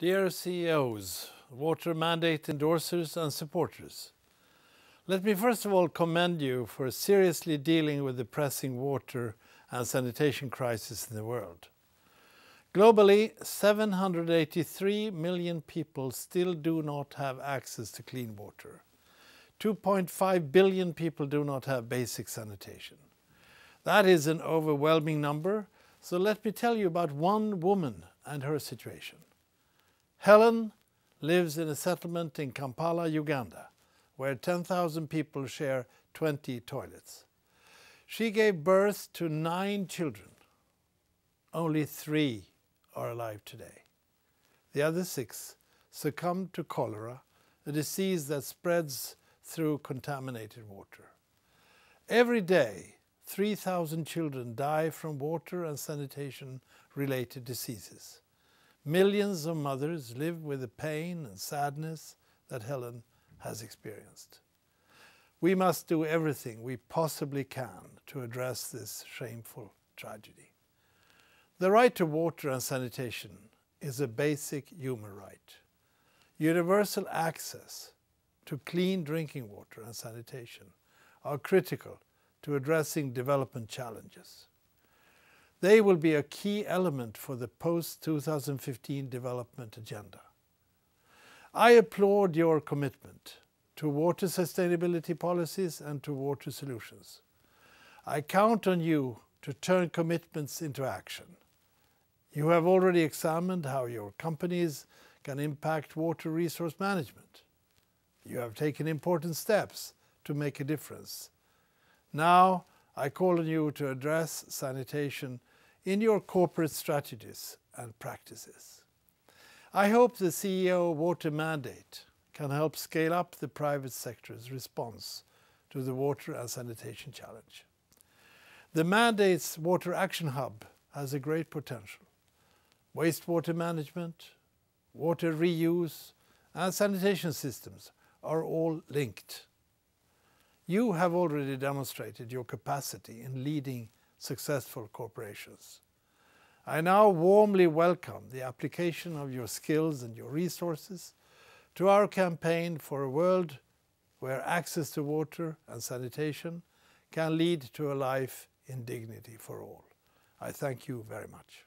Dear CEOs, water mandate endorsers and supporters, let me first of all commend you for seriously dealing with the pressing water and sanitation crisis in the world. Globally, 783 million people still do not have access to clean water. 2.5 billion people do not have basic sanitation. That is an overwhelming number, so let me tell you about one woman and her situation. Helen lives in a settlement in Kampala, Uganda, where 10,000 people share 20 toilets. She gave birth to nine children. Only three are alive today. The other six succumbed to cholera, a disease that spreads through contaminated water. Every day, 3,000 children die from water and sanitation related diseases. Millions of mothers live with the pain and sadness that Helen has experienced. We must do everything we possibly can to address this shameful tragedy. The right to water and sanitation is a basic human right. Universal access to clean drinking water and sanitation are critical to addressing development challenges. They will be a key element for the post-2015 development agenda. I applaud your commitment to water sustainability policies and to water solutions. I count on you to turn commitments into action. You have already examined how your companies can impact water resource management. You have taken important steps to make a difference. Now I call on you to address sanitation in your corporate strategies and practices. I hope the CEO Water Mandate can help scale up the private sector's response to the water and sanitation challenge. The mandate's Water Action Hub has a great potential. Wastewater management, water reuse, and sanitation systems are all linked. You have already demonstrated your capacity in leading successful corporations. I now warmly welcome the application of your skills and your resources to our campaign for a world where access to water and sanitation can lead to a life in dignity for all. I thank you very much.